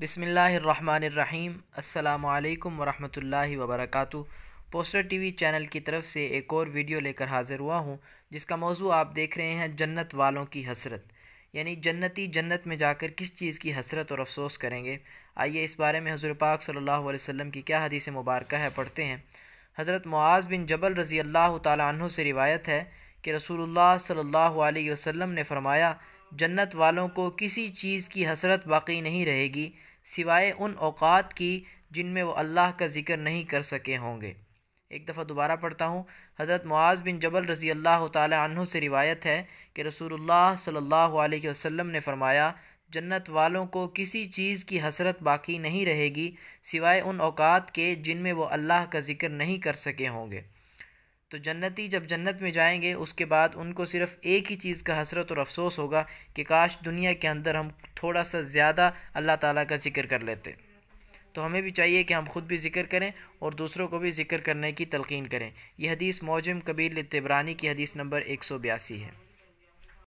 بسم اللہ الرحمن الرحیم السلام علیکم ورحمۃ اللہ وبرکاتہ پوسٹر ٹی وی چینل کی طرف سے ایک اور ویڈیو لے کر حاضر ہوا ہوں جس کا موضوع آپ دیکھ رہے ہیں جنت والوں کی حسرت یعنی جنتی جنت میں جا کر کس چیز کی حسرت اور افسوس کریں گے آئیے اس بارے میں حضور پاک صلی اللہ علیہ وسلم کی کیا حدیث مبارکہ ہے پڑھتے ہیں حضرت معاذ بن جبل رضی اللہ تعالیٰ عنہ سے روایت ہے کہ رسول اللہ صلی اللہ علیہ وسلم نے فرمایا جنت والوں کو کسی چیز کی حسرت باقی نہیں رہے گی سوائے ان اوقات کی جن میں وہ اللہ کا ذکر نہیں کر سکے ہوں گے ایک دفعہ دوبارہ پڑھتا ہوں حضرت معاذ بن جبل رضی اللہ تعالی عنہ سے روایت ہے کہ رسول اللہ صلی اللہ علیہ وسلم نے فرمایا جنت والوں کو کسی چیز کی حسرت باقی نہیں رہے گی سوائے ان اوقات کے جن میں وہ اللہ کا ذکر نہیں کر سکے ہوں گے تو جنتی جب جنت میں جائیں گے اس کے بعد ان کو صرف ایک ہی چیز کا حسرت اور افسوس ہوگا کہ کاش دنیا کے اندر ہم تھوڑا سا زیادہ اللہ تعالیٰ کا ذکر کر لیتے تو ہمیں بھی چاہیے کہ ہم خود بھی ذکر کریں اور دوسروں کو بھی ذکر کرنے کی تلقین کریں یہ حدیث موجم قبیل تبرانی کی حدیث نمبر ایک سو بیاسی ہے